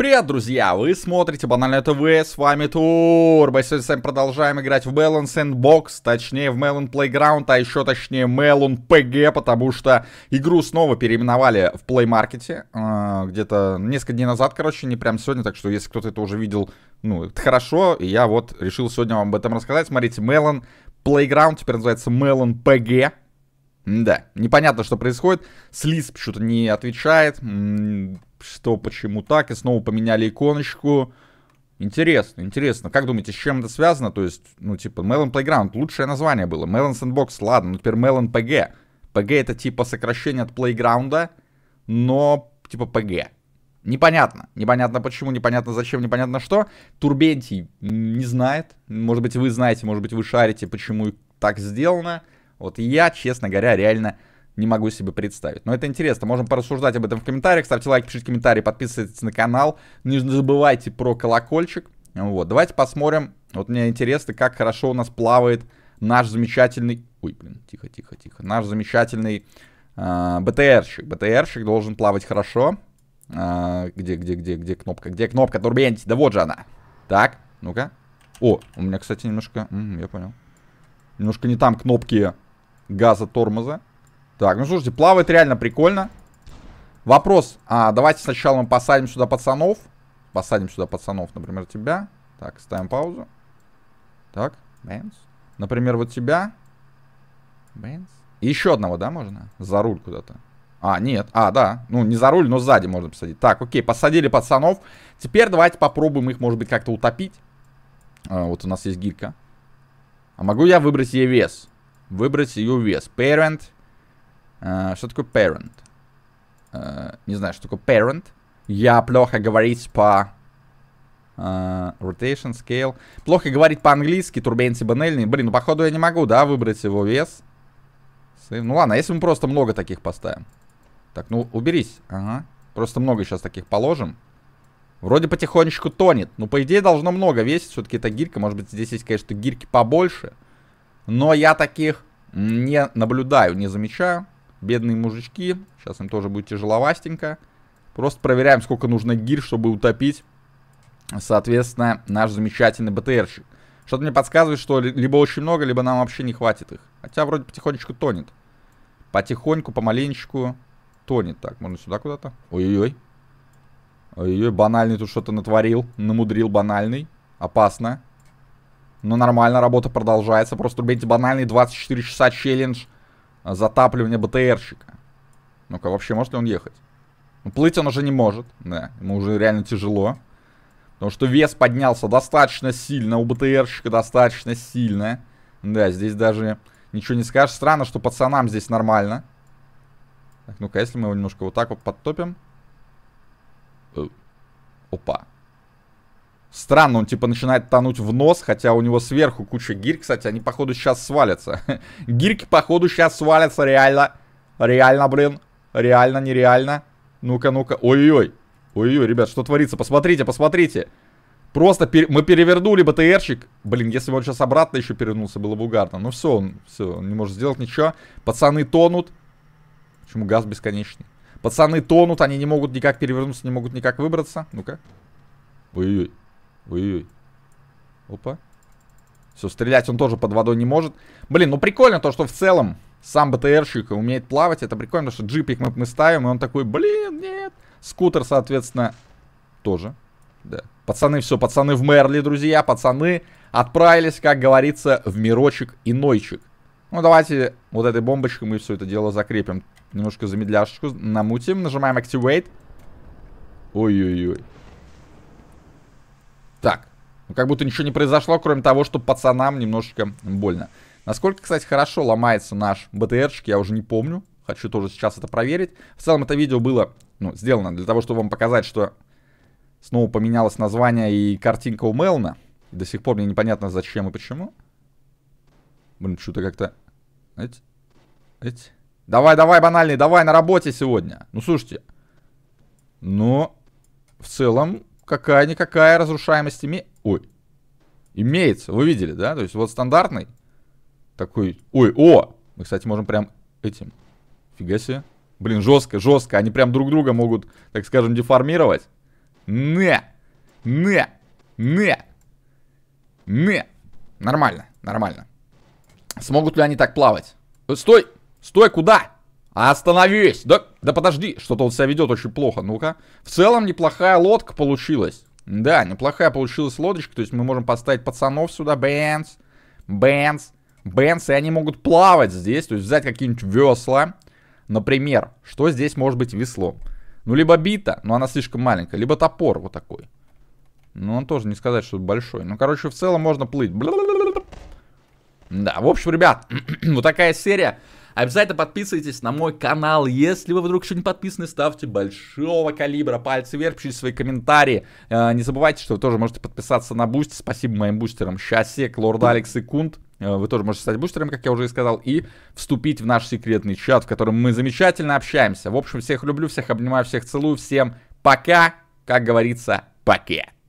Привет, друзья! Вы смотрите Банально ТВ, с вами Турбо. Сегодня с вами продолжаем играть в Melon Sandbox, точнее в Melon Playground, а еще точнее Melon PG, потому что игру снова переименовали в Play Market, а, где-то несколько дней назад, короче, не прям сегодня, так что если кто-то это уже видел, ну, это хорошо, и я вот решил сегодня вам об этом рассказать. Смотрите, Melon Playground теперь называется Melon PG, да, непонятно, что происходит. Слисп что-то не отвечает что, почему так, и снова поменяли иконочку. Интересно, интересно. Как думаете, с чем это связано? То есть, ну, типа, Melon Playground, лучшее название было. Melon Sandbox, ладно, но ну, теперь Melon PG. PG это типа сокращение от плейграунда, но типа PG. Непонятно. Непонятно почему, непонятно зачем, непонятно что. Турбентий не знает. Может быть, вы знаете, может быть, вы шарите, почему так сделано. Вот я, честно говоря, реально не могу себе представить. Но это интересно, можем порассуждать об этом в комментариях. Ставьте лайк, пишите комментарии, подписывайтесь на канал. Не забывайте про колокольчик. Вот, давайте посмотрим. Вот мне интересно, как хорошо у нас плавает наш замечательный... Ой, блин, тихо-тихо-тихо. Наш замечательный э, БТРщик. БТРщик должен плавать хорошо. А, где, где, где, где кнопка? Где кнопка? Турбентить. Да вот же она. Так, ну-ка. О, у меня, кстати, немножко... М -м, я понял. Немножко не там кнопки газа тормоза. Так, ну слушайте, плавает реально прикольно. Вопрос. А, давайте сначала мы посадим сюда пацанов. Посадим сюда пацанов, например, тебя. Так, ставим паузу. Так, Бенс. Например, вот тебя. Бенс. И еще одного, да, можно? За руль куда-то. А, нет. А, да. Ну, не за руль, но сзади можно посадить. Так, окей, посадили пацанов. Теперь давайте попробуем их, может быть, как-то утопить. А, вот у нас есть гилька. А могу я выбрать ее e вес? Выбрать ее e вес. Parent Э, что такое parent? Э, не знаю, что такое parent. Я плохо говорить по... Э, rotation, scale. Плохо говорить по-английски, турбенти банельный. Блин, ну походу я не могу, да, выбрать его вес. Ну ладно, если мы просто много таких поставим. Так, ну уберись. Ага. Просто много сейчас таких положим. Вроде потихонечку тонет. Ну, по идее, должно много весить. Все-таки это гирька. Может быть, здесь есть, конечно, гирьки побольше. Но я таких не наблюдаю, не замечаю. Бедные мужички. Сейчас им тоже будет тяжеловастенько. Просто проверяем, сколько нужно гир, чтобы утопить, соответственно, наш замечательный БТРчик. Что-то мне подсказывает, что либо очень много, либо нам вообще не хватит их. Хотя вроде потихонечку тонет. Потихоньку, помаленечку тонет. Так, можно сюда куда-то? Ой-ой-ой. Ой-ой, банальный тут что-то натворил. Намудрил банальный. Опасно. Но нормально, работа продолжается. Просто, рубейте, банальный 24 часа челлендж – затапливания БТРщика. Ну-ка, вообще может ли он ехать? Ну, плыть он уже не может, да, ему уже реально тяжело. Потому что вес поднялся достаточно сильно, у БТРщика достаточно сильно. Да, здесь даже ничего не скажешь. Странно, что пацанам здесь нормально. Так, ну-ка, если мы его немножко вот так вот подтопим. Э, опа. Странно, он типа начинает тонуть в нос, хотя у него сверху куча гирь, кстати, они походу сейчас свалятся. Гирьки походу сейчас свалятся, реально. Реально, блин. Реально, нереально. Ну-ка, ну-ка. Ой-ой-ой. Ой-ой, ребят, что творится? Посмотрите, посмотрите. Просто пер... мы перевернули БТРчик. Блин, если бы он сейчас обратно еще перевернулся, было бы угарно. Ну все, он, все, он не может сделать ничего. Пацаны тонут. Почему газ бесконечный? Пацаны тонут, они не могут никак перевернуться, не могут никак выбраться. Ну-ка. Ой-ой-ой. Ой-ой. Опа. Все, стрелять он тоже под водой не может. Блин, ну прикольно то, что в целом сам БТРщик умеет плавать. Это прикольно, что джипик мы, мы ставим, и он такой, блин, нет. Скутер, соответственно, тоже. Да. Пацаны, все, пацаны в Мерли, друзья. Пацаны отправились, как говорится, в мирочек и нойчик. Ну, давайте вот этой бомбочкой мы все это дело закрепим. Немножко замедляшечку намутим. Нажимаем Activate. Ой-ой-ой. Так, ну как будто ничего не произошло, кроме того, что пацанам немножечко больно. Насколько, кстати, хорошо ломается наш БТРчик, я уже не помню. Хочу тоже сейчас это проверить. В целом это видео было ну, сделано для того, чтобы вам показать, что снова поменялось название и картинка у Мелна. до сих пор мне непонятно зачем и почему. Блин, что-то как-то... Эть, эть. Давай, давай, банальный, давай, на работе сегодня. Ну, слушайте. Но в целом какая-никакая разрушаемость име... Ой. Имеется, вы видели, да? То есть вот стандартный такой... Ой, о! Мы, кстати, можем прям этим... Фига себе. Блин, жестко, жестко. Они прям друг друга могут, так скажем, деформировать. Не! Не! Не! Не! Нормально, нормально. Смогут ли они так плавать? Э, стой! Стой, куда? Остановись! Да, да подожди, что-то он себя ведет очень плохо. Ну-ка. В целом неплохая лодка получилась. Да, неплохая получилась лодочка. То есть мы можем поставить пацанов сюда. Бенс. Бенс. Бенс. И они могут плавать здесь. То есть взять какие-нибудь весла. Например, что здесь может быть веслом? Ну, либо бита, но она слишком маленькая. Либо топор вот такой. Ну, он тоже не сказать, что большой. Ну, короче, в целом можно плыть. Да, в общем, ребят, вот такая серия. Обязательно подписывайтесь на мой канал. Если вы вдруг еще не подписаны, ставьте большого калибра пальцы вверх, пишите свои комментарии. Э, не забывайте, что вы тоже можете подписаться на бусти. Спасибо моим бустерам Щасек, Лорд Алекс и Кунт. Э, вы тоже можете стать бустером, как я уже и сказал, и вступить в наш секретный чат, в котором мы замечательно общаемся. В общем, всех люблю, всех обнимаю, всех целую. Всем пока. Как говорится, пока.